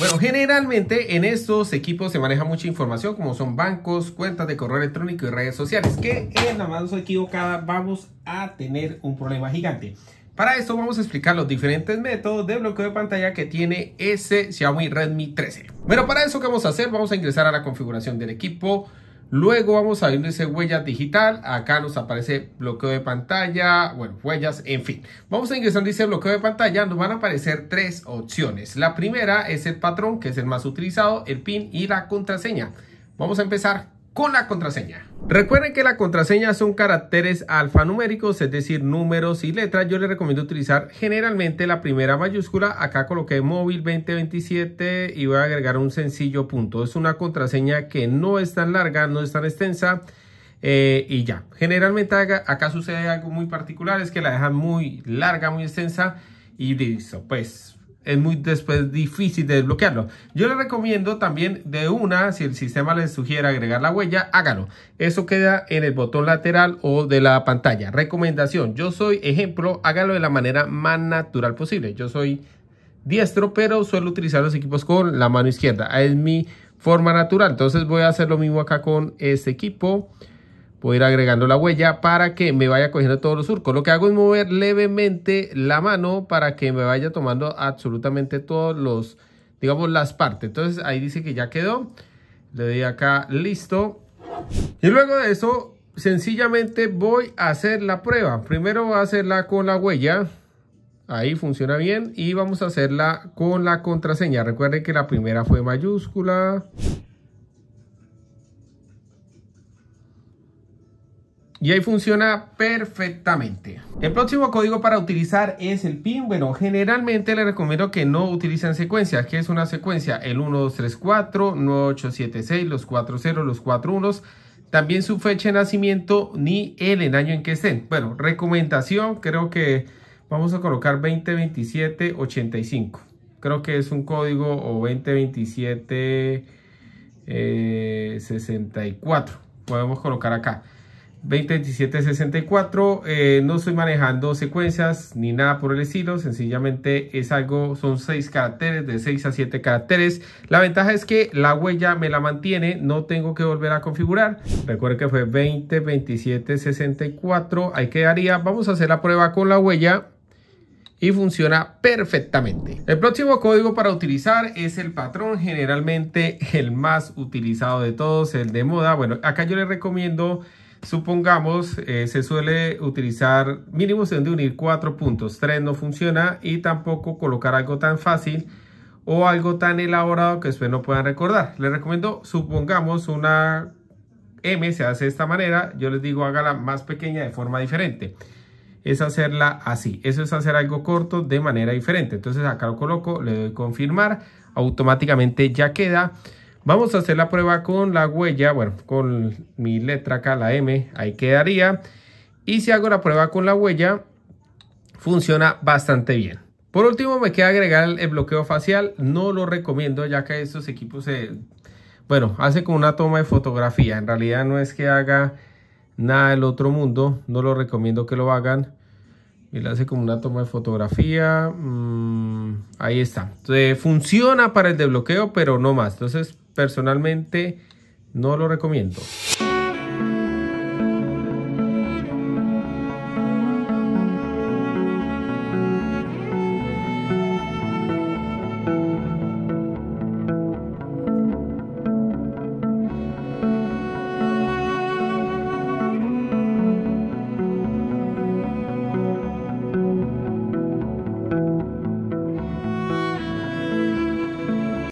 Bueno, generalmente en estos equipos se maneja mucha información como son bancos, cuentas de correo electrónico y redes sociales, que en la mano equivocada vamos a tener un problema gigante. Para esto vamos a explicar los diferentes métodos de bloqueo de pantalla que tiene ese Xiaomi Redmi 13. Bueno, para eso que vamos a hacer, vamos a ingresar a la configuración del equipo, Luego vamos a irnos en huella digital. Acá nos aparece bloqueo de pantalla, bueno, huellas, en fin. Vamos a ingresar, dice bloqueo de pantalla. Nos van a aparecer tres opciones. La primera es el patrón, que es el más utilizado, el PIN y la contraseña. Vamos a empezar con la contraseña. Recuerden que la contraseña son caracteres alfanuméricos, es decir, números y letras. Yo les recomiendo utilizar generalmente la primera mayúscula. Acá coloqué móvil 2027 y voy a agregar un sencillo punto. Es una contraseña que no es tan larga, no es tan extensa. Eh, y ya, generalmente acá, acá sucede algo muy particular, es que la dejan muy larga, muy extensa y listo, pues es muy después difícil de desbloquearlo. Yo le recomiendo también de una, si el sistema le sugiere agregar la huella, hágalo. Eso queda en el botón lateral o de la pantalla. Recomendación, yo soy ejemplo, hágalo de la manera más natural posible. Yo soy diestro, pero suelo utilizar los equipos con la mano izquierda. Es mi forma natural. Entonces voy a hacer lo mismo acá con este equipo. Voy a ir agregando la huella para que me vaya cogiendo todos los surcos. Lo que hago es mover levemente la mano para que me vaya tomando absolutamente todos los, digamos, las partes. Entonces ahí dice que ya quedó. Le doy acá listo. Y luego de eso, sencillamente voy a hacer la prueba. Primero voy a hacerla con la huella. Ahí funciona bien. Y vamos a hacerla con la contraseña. Recuerden que la primera fue mayúscula. Y ahí funciona perfectamente. El próximo código para utilizar es el PIN. Bueno, generalmente le recomiendo que no utilicen secuencia que es una secuencia? El 1, 2, 3, 4, 8, 7, 6, los 4, 0, los 4, 1. También su fecha de nacimiento ni el, año en que estén. Bueno, recomendación, creo que vamos a colocar 202785. Creo que es un código o 202764. Eh, Podemos colocar acá. 202764 eh, no estoy manejando secuencias ni nada por el estilo sencillamente es algo son 6 caracteres de 6 a 7 caracteres la ventaja es que la huella me la mantiene no tengo que volver a configurar recuerden que fue 202764 ahí quedaría vamos a hacer la prueba con la huella y funciona perfectamente. El próximo código para utilizar es el patrón, generalmente el más utilizado de todos, el de moda. Bueno, acá yo les recomiendo Supongamos, eh, se suele utilizar mínimo se de unir cuatro puntos, tres no funciona y tampoco colocar algo tan fácil o algo tan elaborado que después no puedan recordar. Les recomiendo, supongamos una M se hace de esta manera, yo les digo hágala más pequeña de forma diferente. Es hacerla así, eso es hacer algo corto de manera diferente. Entonces acá lo coloco, le doy confirmar, automáticamente ya queda. Vamos a hacer la prueba con la huella, bueno, con mi letra acá, la M, ahí quedaría. Y si hago la prueba con la huella, funciona bastante bien. Por último, me queda agregar el bloqueo facial. No lo recomiendo ya que estos equipos se... Bueno, hace como una toma de fotografía. En realidad no es que haga nada del otro mundo. No lo recomiendo que lo hagan. Mira, hace como una toma de fotografía. Mm, ahí está. Entonces, funciona para el desbloqueo, pero no más. Entonces, personalmente no lo recomiendo.